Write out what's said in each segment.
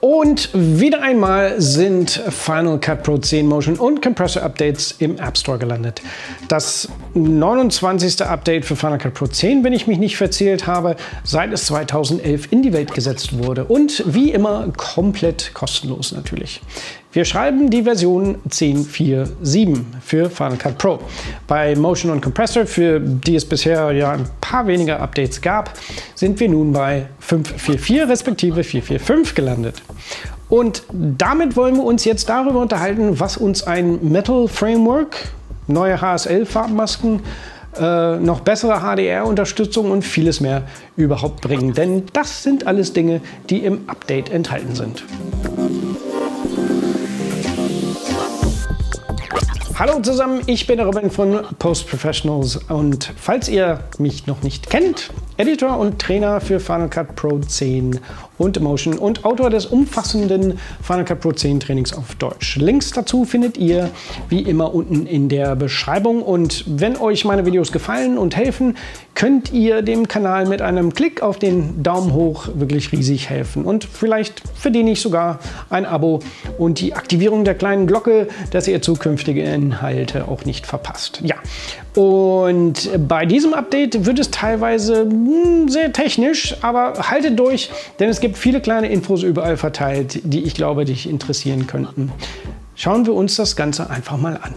Und wieder einmal sind Final Cut Pro 10 Motion und Compressor Updates im App Store gelandet. Das 29. Update für Final Cut Pro 10, wenn ich mich nicht verzählt habe, seit es 2011 in die Welt gesetzt wurde und wie immer komplett kostenlos natürlich. Wir schreiben die Version 10.4.7 für Final Cut Pro. Bei Motion und Compressor, für die es bisher ja ein paar weniger Updates gab, sind wir nun bei 5.4.4 respektive 4.4.5 gelandet. Und damit wollen wir uns jetzt darüber unterhalten, was uns ein Metal Framework, neue HSL-Farbmasken, äh, noch bessere HDR-Unterstützung und vieles mehr überhaupt bringen. Denn das sind alles Dinge, die im Update enthalten sind. Hallo zusammen, ich bin der Robin von Post Professionals und falls ihr mich noch nicht kennt, Editor und Trainer für Final Cut Pro 10 und Motion und Autor des umfassenden Final Cut Pro 10 Trainings auf Deutsch. Links dazu findet ihr wie immer unten in der Beschreibung und wenn euch meine Videos gefallen und helfen, könnt ihr dem Kanal mit einem Klick auf den Daumen hoch wirklich riesig helfen und vielleicht verdiene ich sogar ein Abo und die Aktivierung der kleinen Glocke, dass ihr zukünftige Inhalte auch nicht verpasst. Ja, und bei diesem Update wird es teilweise hm, sehr technisch, aber haltet durch, denn es gibt gibt viele kleine Infos überall verteilt, die ich glaube, dich interessieren könnten. Schauen wir uns das Ganze einfach mal an.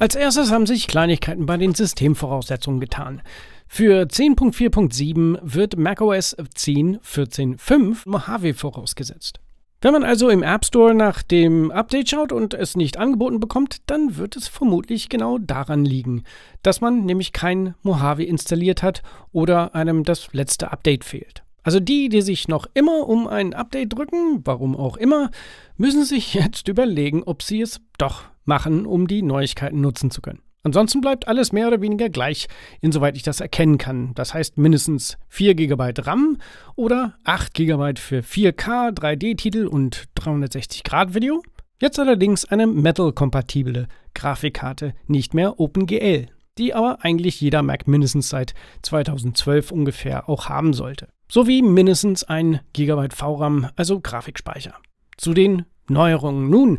Als erstes haben sich Kleinigkeiten bei den Systemvoraussetzungen getan. Für 10.4.7 wird macOS 10.14.5 Mojave vorausgesetzt. Wenn man also im App Store nach dem Update schaut und es nicht angeboten bekommt, dann wird es vermutlich genau daran liegen, dass man nämlich kein Mojave installiert hat oder einem das letzte Update fehlt. Also die, die sich noch immer um ein Update drücken, warum auch immer, müssen sich jetzt überlegen, ob sie es doch machen, um die Neuigkeiten nutzen zu können. Ansonsten bleibt alles mehr oder weniger gleich, insoweit ich das erkennen kann. Das heißt mindestens 4 GB RAM oder 8 GB für 4K, 3D-Titel und 360-Grad-Video. Jetzt allerdings eine Metal-kompatible Grafikkarte, nicht mehr OpenGL, die aber eigentlich jeder Mac mindestens seit 2012 ungefähr auch haben sollte sowie mindestens ein GB VRAM, also Grafikspeicher. Zu den Neuerungen nun,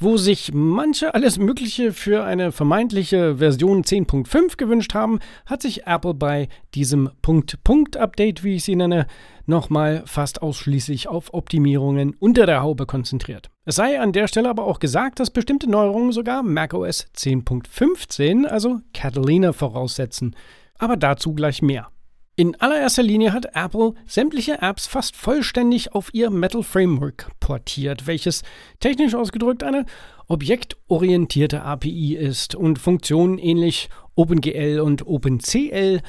wo sich manche alles Mögliche für eine vermeintliche Version 10.5 gewünscht haben, hat sich Apple bei diesem Punkt-Punkt-Update, wie ich sie nenne, nochmal fast ausschließlich auf Optimierungen unter der Haube konzentriert. Es sei an der Stelle aber auch gesagt, dass bestimmte Neuerungen sogar macOS 10.15, also Catalina, voraussetzen. Aber dazu gleich mehr. In allererster Linie hat Apple sämtliche Apps fast vollständig auf ihr Metal Framework portiert, welches technisch ausgedrückt eine objektorientierte API ist und Funktionen ähnlich OpenGL und OpenCL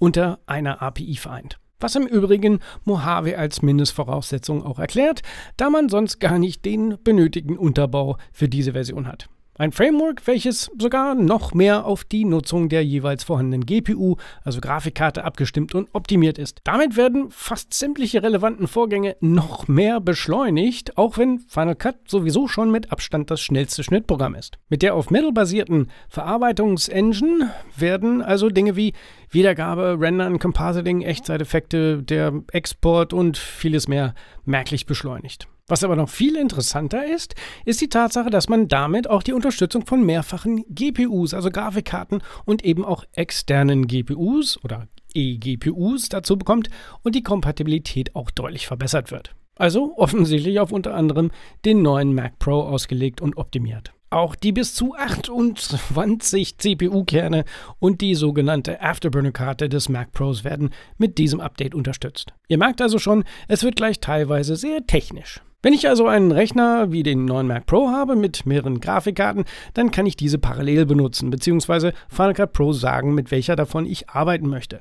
unter einer API vereint. Was im Übrigen Mojave als Mindestvoraussetzung auch erklärt, da man sonst gar nicht den benötigten Unterbau für diese Version hat. Ein Framework, welches sogar noch mehr auf die Nutzung der jeweils vorhandenen GPU, also Grafikkarte, abgestimmt und optimiert ist. Damit werden fast sämtliche relevanten Vorgänge noch mehr beschleunigt, auch wenn Final Cut sowieso schon mit Abstand das schnellste Schnittprogramm ist. Mit der auf Metal basierten Verarbeitungsengine werden also Dinge wie Wiedergabe, Rendern, Compositing, Echtzeiteffekte, der Export und vieles mehr merklich beschleunigt. Was aber noch viel interessanter ist, ist die Tatsache, dass man damit auch die Unterstützung von mehrfachen GPUs, also Grafikkarten und eben auch externen GPUs oder eGPUs dazu bekommt und die Kompatibilität auch deutlich verbessert wird. Also offensichtlich auf unter anderem den neuen Mac Pro ausgelegt und optimiert. Auch die bis zu 28 CPU-Kerne und die sogenannte Afterburner-Karte des Mac Pros werden mit diesem Update unterstützt. Ihr merkt also schon, es wird gleich teilweise sehr technisch. Wenn ich also einen Rechner wie den neuen Mac Pro habe mit mehreren Grafikkarten, dann kann ich diese parallel benutzen, beziehungsweise Final Cut Pro sagen, mit welcher davon ich arbeiten möchte.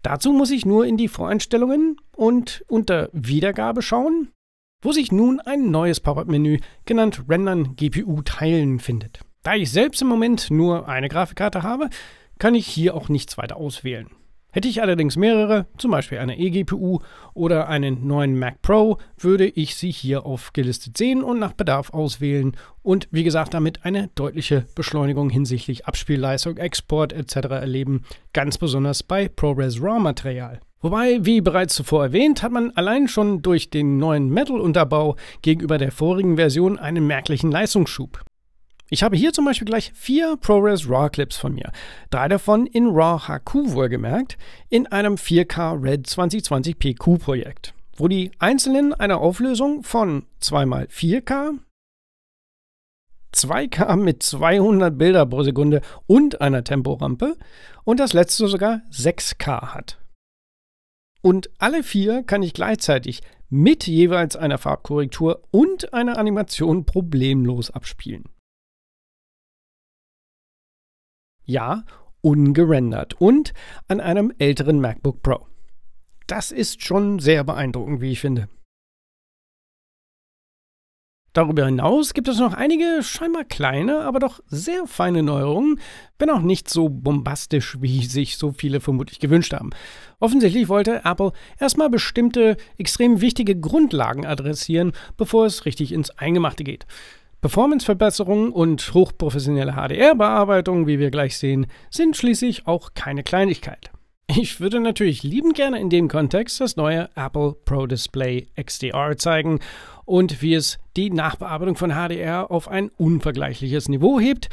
Dazu muss ich nur in die Voreinstellungen und unter Wiedergabe schauen, wo sich nun ein neues Pop-up-Menü genannt Rendern GPU Teilen findet. Da ich selbst im Moment nur eine Grafikkarte habe, kann ich hier auch nichts weiter auswählen. Hätte ich allerdings mehrere, zum Beispiel eine eGPU oder einen neuen Mac Pro, würde ich sie hier aufgelistet sehen und nach Bedarf auswählen und wie gesagt damit eine deutliche Beschleunigung hinsichtlich Abspielleistung, Export etc. erleben, ganz besonders bei ProRes RAW-Material. Wobei, wie bereits zuvor erwähnt, hat man allein schon durch den neuen Metal-Unterbau gegenüber der vorigen Version einen merklichen Leistungsschub. Ich habe hier zum Beispiel gleich vier ProRes RAW Clips von mir. Drei davon in RAW HQ wohlgemerkt, in einem 4K RED 2020 PQ Projekt, wo die einzelnen eine Auflösung von 2x4K, 2K mit 200 Bilder pro Sekunde und einer Temporampe und das letzte sogar 6K hat. Und alle vier kann ich gleichzeitig mit jeweils einer Farbkorrektur und einer Animation problemlos abspielen. Ja, ungerendert und an einem älteren MacBook Pro. Das ist schon sehr beeindruckend, wie ich finde. Darüber hinaus gibt es noch einige scheinbar kleine, aber doch sehr feine Neuerungen, wenn auch nicht so bombastisch, wie sich so viele vermutlich gewünscht haben. Offensichtlich wollte Apple erstmal bestimmte extrem wichtige Grundlagen adressieren, bevor es richtig ins Eingemachte geht. Performanceverbesserungen und hochprofessionelle HDR-Bearbeitung, wie wir gleich sehen, sind schließlich auch keine Kleinigkeit. Ich würde natürlich liebend gerne in dem Kontext das neue Apple Pro Display XDR zeigen und wie es die Nachbearbeitung von HDR auf ein unvergleichliches Niveau hebt.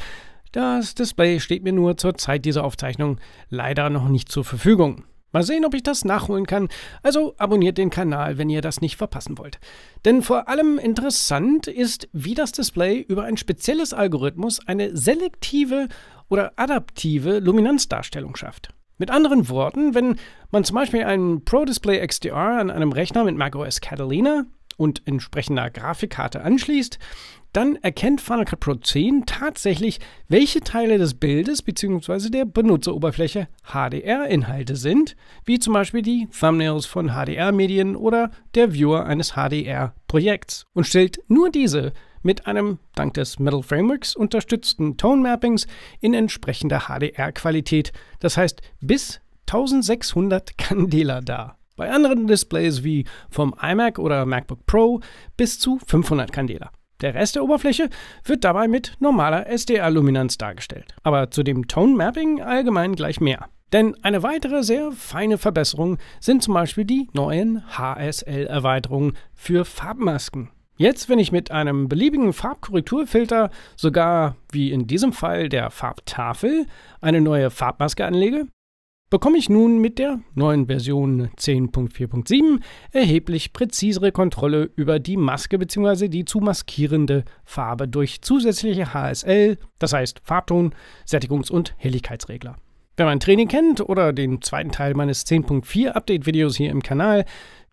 Das Display steht mir nur zur Zeit dieser Aufzeichnung leider noch nicht zur Verfügung. Mal sehen, ob ich das nachholen kann. Also abonniert den Kanal, wenn ihr das nicht verpassen wollt. Denn vor allem interessant ist, wie das Display über ein spezielles Algorithmus eine selektive oder adaptive Luminanzdarstellung schafft. Mit anderen Worten, wenn man zum Beispiel ein Pro Display XDR an einem Rechner mit macOS Catalina und entsprechender Grafikkarte anschließt, dann erkennt Final Cut Pro 10 tatsächlich, welche Teile des Bildes bzw. der Benutzeroberfläche HDR-Inhalte sind, wie zum Beispiel die Thumbnails von HDR-Medien oder der Viewer eines HDR-Projekts und stellt nur diese mit einem dank des Metal Frameworks unterstützten Tone Mappings in entsprechender HDR-Qualität, das heißt bis 1600 Candela dar. Bei anderen Displays wie vom iMac oder MacBook Pro bis zu 500 Candela. Der Rest der Oberfläche wird dabei mit normaler SDR-Luminanz dargestellt. Aber zu dem Tone Mapping allgemein gleich mehr. Denn eine weitere sehr feine Verbesserung sind zum Beispiel die neuen HSL-Erweiterungen für Farbmasken. Jetzt, wenn ich mit einem beliebigen Farbkorrekturfilter, sogar wie in diesem Fall der Farbtafel, eine neue Farbmaske anlege, bekomme ich nun mit der neuen Version 10.4.7 erheblich präzisere Kontrolle über die Maske bzw. die zu maskierende Farbe durch zusätzliche HSL, das heißt Farbton, Sättigungs- und Helligkeitsregler. Wenn man Training kennt oder den zweiten Teil meines 10.4 Update-Videos hier im Kanal,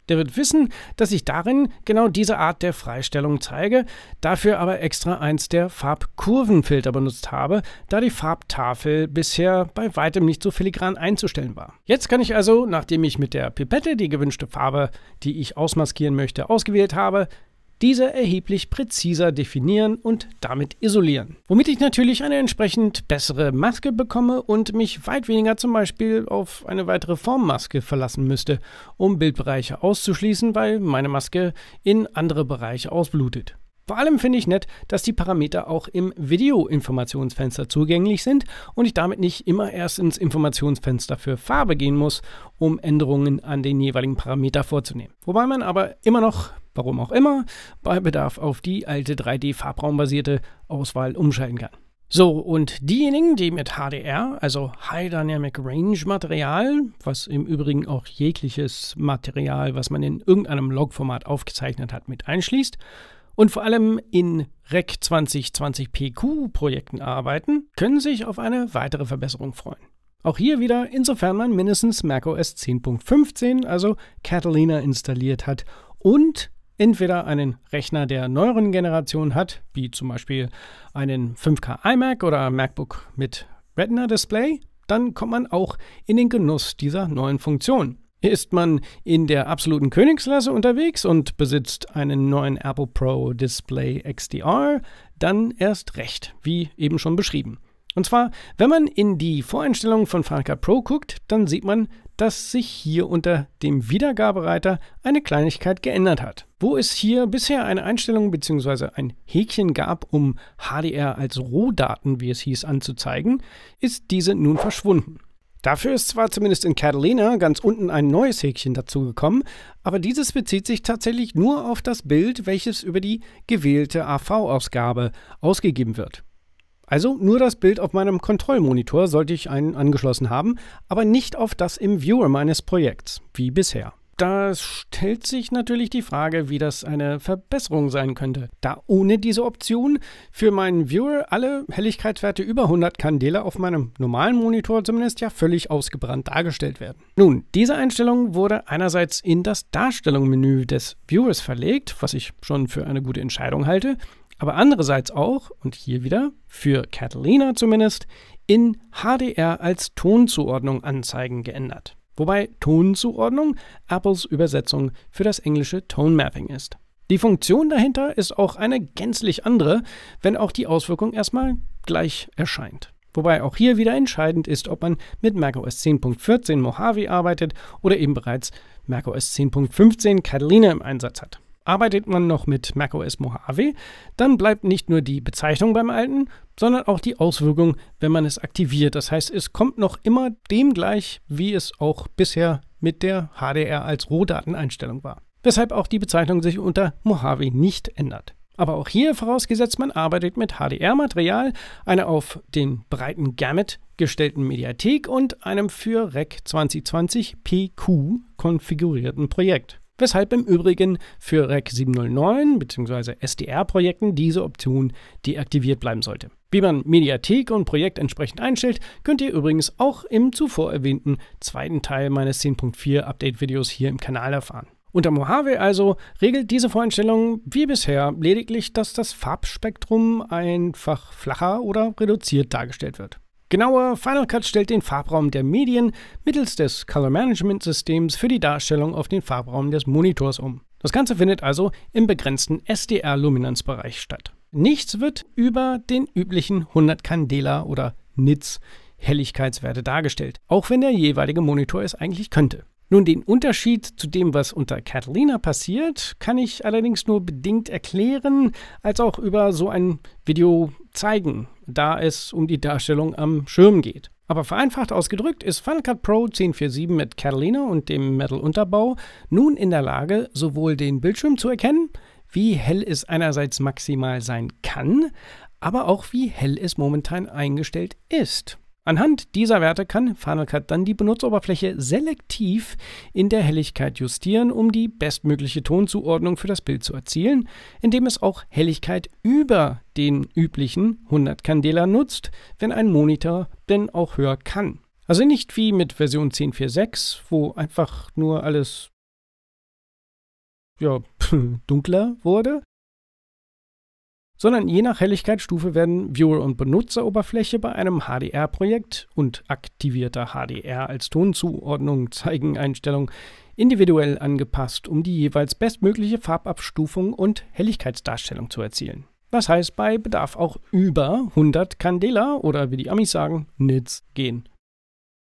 der wird wissen, dass ich darin genau diese Art der Freistellung zeige, dafür aber extra eins der Farbkurvenfilter benutzt habe, da die Farbtafel bisher bei weitem nicht so filigran einzustellen war. Jetzt kann ich also, nachdem ich mit der Pipette die gewünschte Farbe, die ich ausmaskieren möchte, ausgewählt habe, diese erheblich präziser definieren und damit isolieren. Womit ich natürlich eine entsprechend bessere Maske bekomme und mich weit weniger zum Beispiel auf eine weitere Formmaske verlassen müsste, um Bildbereiche auszuschließen, weil meine Maske in andere Bereiche ausblutet. Vor allem finde ich nett, dass die Parameter auch im Video-Informationsfenster zugänglich sind und ich damit nicht immer erst ins Informationsfenster für Farbe gehen muss, um Änderungen an den jeweiligen Parameter vorzunehmen. Wobei man aber immer noch warum auch immer, bei Bedarf auf die alte 3D-farbraumbasierte Auswahl umschalten kann. So, und diejenigen, die mit HDR, also High Dynamic Range Material, was im Übrigen auch jegliches Material, was man in irgendeinem Logformat aufgezeichnet hat, mit einschließt, und vor allem in REC 2020 PQ-Projekten arbeiten, können sich auf eine weitere Verbesserung freuen. Auch hier wieder, insofern man mindestens macOS 10.15, also Catalina installiert hat und entweder einen Rechner der neueren Generation hat, wie zum Beispiel einen 5K iMac oder MacBook mit Retina-Display, dann kommt man auch in den Genuss dieser neuen Funktion. Ist man in der absoluten Königsklasse unterwegs und besitzt einen neuen Apple Pro Display XDR, dann erst recht, wie eben schon beschrieben. Und zwar, wenn man in die Voreinstellungen von Final Cut Pro guckt, dann sieht man, dass sich hier unter dem Wiedergabereiter eine Kleinigkeit geändert hat. Wo es hier bisher eine Einstellung bzw. ein Häkchen gab, um HDR als Rohdaten, wie es hieß, anzuzeigen, ist diese nun verschwunden. Dafür ist zwar zumindest in Catalina ganz unten ein neues Häkchen dazugekommen, aber dieses bezieht sich tatsächlich nur auf das Bild, welches über die gewählte AV-Ausgabe ausgegeben wird. Also nur das Bild auf meinem Kontrollmonitor sollte ich einen angeschlossen haben, aber nicht auf das im Viewer meines Projekts, wie bisher. Da stellt sich natürlich die Frage, wie das eine Verbesserung sein könnte, da ohne diese Option für meinen Viewer alle Helligkeitswerte über 100 Kandela auf meinem normalen Monitor zumindest ja völlig ausgebrannt dargestellt werden. Nun, diese Einstellung wurde einerseits in das Darstellungsmenü des Viewers verlegt, was ich schon für eine gute Entscheidung halte, aber andererseits auch, und hier wieder, für Catalina zumindest, in HDR als Tonzuordnung anzeigen geändert. Wobei Tonzuordnung Apples Übersetzung für das englische Tone Mapping ist. Die Funktion dahinter ist auch eine gänzlich andere, wenn auch die Auswirkung erstmal gleich erscheint. Wobei auch hier wieder entscheidend ist, ob man mit macOS 10.14 Mojave arbeitet oder eben bereits macOS 10.15 Catalina im Einsatz hat. Arbeitet man noch mit macOS Mojave, dann bleibt nicht nur die Bezeichnung beim alten, sondern auch die Auswirkung, wenn man es aktiviert. Das heißt, es kommt noch immer dem gleich, wie es auch bisher mit der HDR als Rohdateneinstellung war. Weshalb auch die Bezeichnung sich unter Mojave nicht ändert. Aber auch hier vorausgesetzt, man arbeitet mit HDR-Material, einer auf den breiten Gamut gestellten Mediathek und einem für REC 2020 PQ konfigurierten Projekt. Weshalb im Übrigen für REC 709 bzw. SDR-Projekten diese Option deaktiviert bleiben sollte. Wie man Mediathek und Projekt entsprechend einstellt, könnt ihr übrigens auch im zuvor erwähnten zweiten Teil meines 10.4 Update-Videos hier im Kanal erfahren. Unter Mojave also regelt diese Voreinstellung wie bisher lediglich, dass das Farbspektrum einfach flacher oder reduziert dargestellt wird. Genauer, Final Cut stellt den Farbraum der Medien mittels des Color Management Systems für die Darstellung auf den Farbraum des Monitors um. Das Ganze findet also im begrenzten SDR-Luminanzbereich statt. Nichts wird über den üblichen 100 Candela oder nits Helligkeitswerte dargestellt, auch wenn der jeweilige Monitor es eigentlich könnte. Nun, den Unterschied zu dem, was unter Catalina passiert, kann ich allerdings nur bedingt erklären, als auch über so ein Video zeigen da es um die Darstellung am Schirm geht. Aber vereinfacht ausgedrückt ist Final Cut Pro 1047 mit Catalina und dem Metal-Unterbau nun in der Lage, sowohl den Bildschirm zu erkennen, wie hell es einerseits maximal sein kann, aber auch wie hell es momentan eingestellt ist. Anhand dieser Werte kann Final Cut dann die Benutzeroberfläche selektiv in der Helligkeit justieren, um die bestmögliche Tonzuordnung für das Bild zu erzielen, indem es auch Helligkeit über den üblichen 100 Candela nutzt, wenn ein Monitor denn auch höher kann. Also nicht wie mit Version 10.4.6, wo einfach nur alles ja, dunkler wurde, sondern je nach Helligkeitsstufe werden Viewer- und Benutzeroberfläche bei einem HDR-Projekt und aktivierter HDR als Tonzuordnung, zeigen Zeigeneinstellung individuell angepasst, um die jeweils bestmögliche Farbabstufung und Helligkeitsdarstellung zu erzielen. Das heißt, bei Bedarf auch über 100 Candela oder wie die Amis sagen, Nits gehen.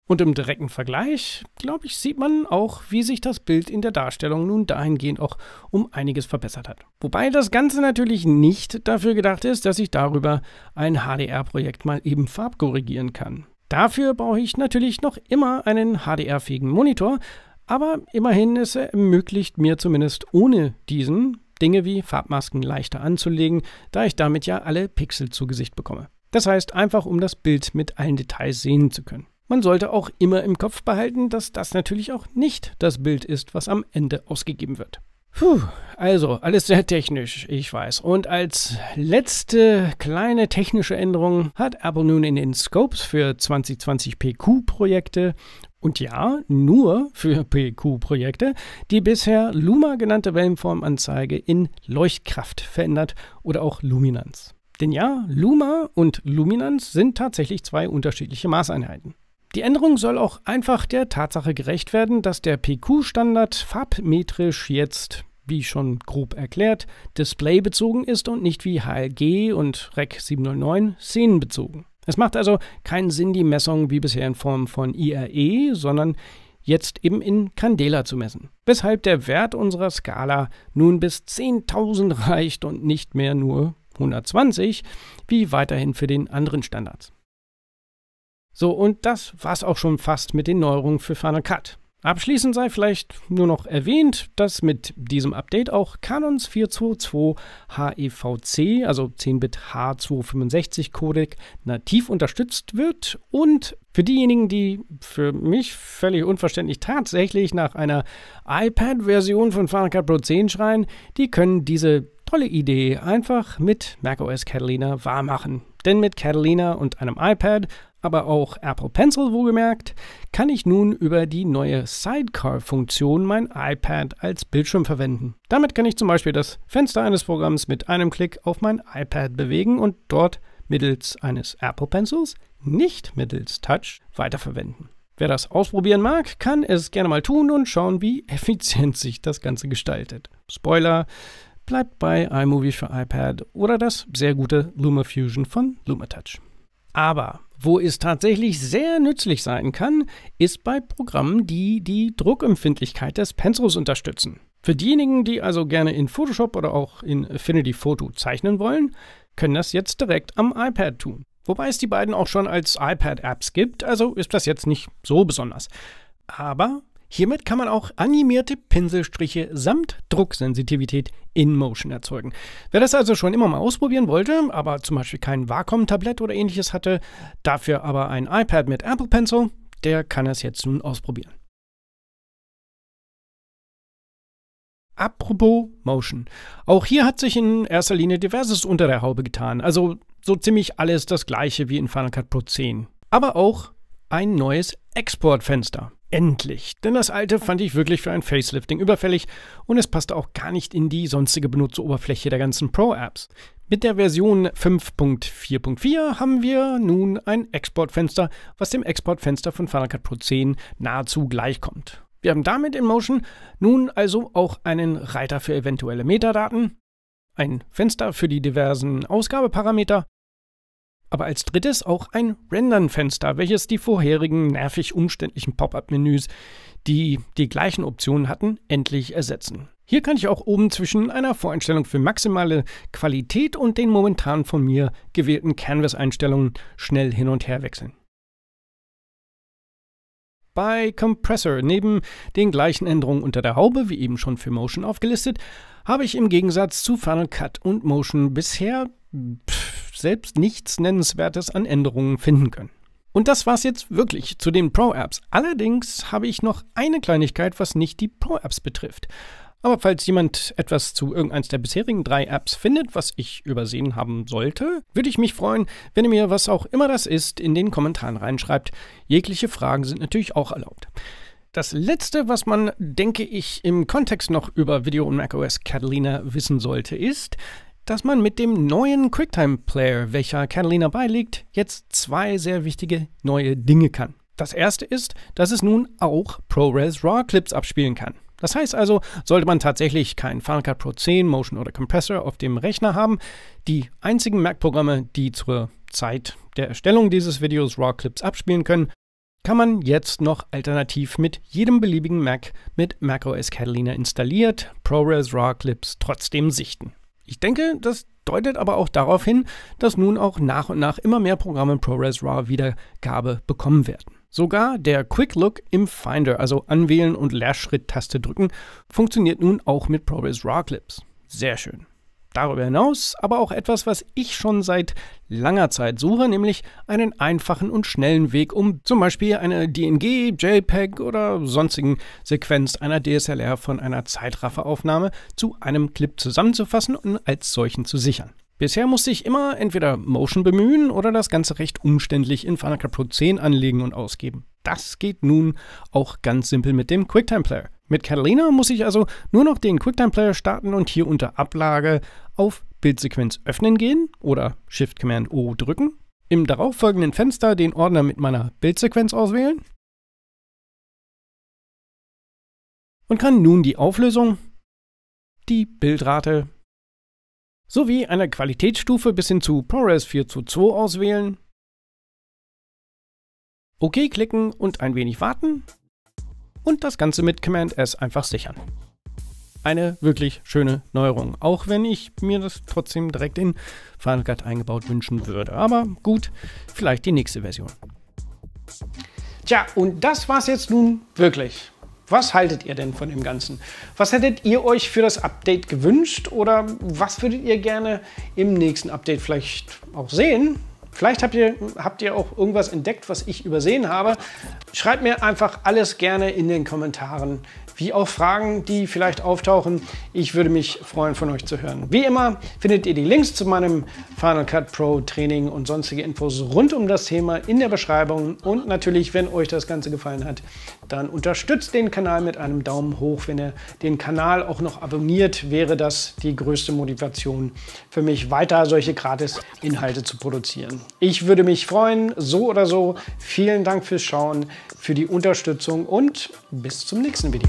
Und im direkten Vergleich, glaube ich, sieht man auch, wie sich das Bild in der Darstellung nun dahingehend auch um einiges verbessert hat. Wobei das Ganze natürlich nicht dafür gedacht ist, dass ich darüber ein HDR-Projekt mal eben farbkorrigieren kann. Dafür brauche ich natürlich noch immer einen HDR-fähigen Monitor, aber immerhin es ermöglicht mir zumindest ohne diesen Dinge wie Farbmasken leichter anzulegen, da ich damit ja alle Pixel zu Gesicht bekomme. Das heißt, einfach um das Bild mit allen Details sehen zu können. Man sollte auch immer im Kopf behalten, dass das natürlich auch nicht das Bild ist, was am Ende ausgegeben wird. Puh, also alles sehr technisch, ich weiß. Und als letzte kleine technische Änderung hat Apple nun in den Scopes für 2020 PQ-Projekte und ja, nur für PQ-Projekte die bisher Luma genannte Wellenformanzeige in Leuchtkraft verändert oder auch Luminanz. Denn ja, Luma und Luminanz sind tatsächlich zwei unterschiedliche Maßeinheiten. Die Änderung soll auch einfach der Tatsache gerecht werden, dass der PQ-Standard farbmetrisch jetzt, wie schon grob erklärt, displaybezogen ist und nicht wie HLG und REC 709 szenenbezogen. Es macht also keinen Sinn, die Messung wie bisher in Form von IRE, sondern jetzt eben in Candela zu messen. Weshalb der Wert unserer Skala nun bis 10.000 reicht und nicht mehr nur 120, wie weiterhin für den anderen Standards. So, und das war's auch schon fast mit den Neuerungen für Final Cut. Abschließend sei vielleicht nur noch erwähnt, dass mit diesem Update auch Canons 422 HEVC, also 10-Bit H265 Codec, nativ unterstützt wird. Und für diejenigen, die für mich völlig unverständlich tatsächlich nach einer iPad-Version von Final Cut Pro 10 schreien, die können diese tolle Idee einfach mit macOS Catalina wahrmachen. Denn mit Catalina und einem iPad, aber auch Apple Pencil wohlgemerkt, kann ich nun über die neue Sidecar-Funktion mein iPad als Bildschirm verwenden. Damit kann ich zum Beispiel das Fenster eines Programms mit einem Klick auf mein iPad bewegen und dort mittels eines Apple Pencils, nicht mittels Touch, weiterverwenden. Wer das ausprobieren mag, kann es gerne mal tun und schauen, wie effizient sich das Ganze gestaltet. Spoiler, bleibt bei iMovie für iPad oder das sehr gute LumaFusion von LumaTouch. Aber wo es tatsächlich sehr nützlich sein kann, ist bei Programmen, die die Druckempfindlichkeit des Pencils unterstützen. Für diejenigen, die also gerne in Photoshop oder auch in Affinity Photo zeichnen wollen, können das jetzt direkt am iPad tun. Wobei es die beiden auch schon als iPad-Apps gibt, also ist das jetzt nicht so besonders. Aber Hiermit kann man auch animierte Pinselstriche samt Drucksensitivität in Motion erzeugen. Wer das also schon immer mal ausprobieren wollte, aber zum Beispiel kein Wacom-Tablett oder ähnliches hatte, dafür aber ein iPad mit Apple Pencil, der kann es jetzt nun ausprobieren. Apropos Motion. Auch hier hat sich in erster Linie diverses unter der Haube getan. Also so ziemlich alles das gleiche wie in Final Cut Pro 10. Aber auch ein neues Exportfenster. Endlich. Denn das alte fand ich wirklich für ein Facelifting überfällig und es passte auch gar nicht in die sonstige Benutzeroberfläche der ganzen Pro-Apps. Mit der Version 5.4.4 haben wir nun ein Exportfenster, was dem Exportfenster von Final Cut Pro 10 nahezu gleichkommt. Wir haben damit in Motion nun also auch einen Reiter für eventuelle Metadaten, ein Fenster für die diversen Ausgabeparameter aber als drittes auch ein Rendern-Fenster, welches die vorherigen nervig umständlichen Pop-up-Menüs, die die gleichen Optionen hatten, endlich ersetzen. Hier kann ich auch oben zwischen einer Voreinstellung für maximale Qualität und den momentan von mir gewählten Canvas-Einstellungen schnell hin und her wechseln. Bei Compressor, neben den gleichen Änderungen unter der Haube, wie eben schon für Motion aufgelistet, habe ich im Gegensatz zu Final Cut und Motion bisher pff, selbst nichts Nennenswertes an Änderungen finden können. Und das war's jetzt wirklich zu den Pro-Apps. Allerdings habe ich noch eine Kleinigkeit, was nicht die Pro-Apps betrifft. Aber falls jemand etwas zu irgendeins der bisherigen drei Apps findet, was ich übersehen haben sollte, würde ich mich freuen, wenn ihr mir, was auch immer das ist, in den Kommentaren reinschreibt. Jegliche Fragen sind natürlich auch erlaubt. Das letzte, was man, denke ich, im Kontext noch über Video und macOS Catalina wissen sollte, ist, dass man mit dem neuen QuickTime-Player, welcher Catalina beilegt, jetzt zwei sehr wichtige neue Dinge kann. Das erste ist, dass es nun auch ProRes RAW-Clips abspielen kann. Das heißt also, sollte man tatsächlich keinen Final Cut Pro 10, Motion oder Compressor auf dem Rechner haben, die einzigen Mac-Programme, die zur Zeit der Erstellung dieses Videos RAW-Clips abspielen können, kann man jetzt noch alternativ mit jedem beliebigen Mac mit macOS Catalina installiert ProRes RAW-Clips trotzdem sichten. Ich denke, das deutet aber auch darauf hin, dass nun auch nach und nach immer mehr Programme ProRes RAW Wiedergabe bekommen werden. Sogar der Quick Look im Finder, also Anwählen und Leerschritt-Taste drücken, funktioniert nun auch mit ProRes RAW Clips. Sehr schön. Darüber hinaus aber auch etwas, was ich schon seit langer Zeit suche, nämlich einen einfachen und schnellen Weg, um zum Beispiel eine DNG, JPEG oder sonstigen Sequenz einer DSLR von einer Zeitrafferaufnahme zu einem Clip zusammenzufassen und als solchen zu sichern. Bisher musste ich immer entweder Motion bemühen oder das Ganze recht umständlich in Final Cut Pro 10 anlegen und ausgeben. Das geht nun auch ganz simpel mit dem QuickTime Player. Mit Catalina muss ich also nur noch den QuickTime-Player starten und hier unter Ablage auf Bildsequenz öffnen gehen oder Shift Command O drücken. Im darauffolgenden Fenster den Ordner mit meiner Bildsequenz auswählen und kann nun die Auflösung, die Bildrate sowie eine Qualitätsstufe bis hin zu ProRes 4 zu 2 auswählen. OK klicken und ein wenig warten und das Ganze mit Command S einfach sichern. Eine wirklich schöne Neuerung, auch wenn ich mir das trotzdem direkt in Final Cut eingebaut wünschen würde. Aber gut, vielleicht die nächste Version. Tja, und das war's jetzt nun wirklich. Was haltet ihr denn von dem Ganzen? Was hättet ihr euch für das Update gewünscht oder was würdet ihr gerne im nächsten Update vielleicht auch sehen? Vielleicht habt ihr, habt ihr auch irgendwas entdeckt, was ich übersehen habe. Schreibt mir einfach alles gerne in den Kommentaren, wie auch Fragen, die vielleicht auftauchen. Ich würde mich freuen, von euch zu hören. Wie immer findet ihr die Links zu meinem Final Cut Pro Training und sonstige Infos rund um das Thema in der Beschreibung. Und natürlich, wenn euch das Ganze gefallen hat, dann unterstützt den Kanal mit einem Daumen hoch. Wenn ihr den Kanal auch noch abonniert, wäre das die größte Motivation für mich, weiter solche Gratis-Inhalte zu produzieren. Ich würde mich freuen, so oder so. Vielen Dank fürs Schauen, für die Unterstützung und bis zum nächsten Video.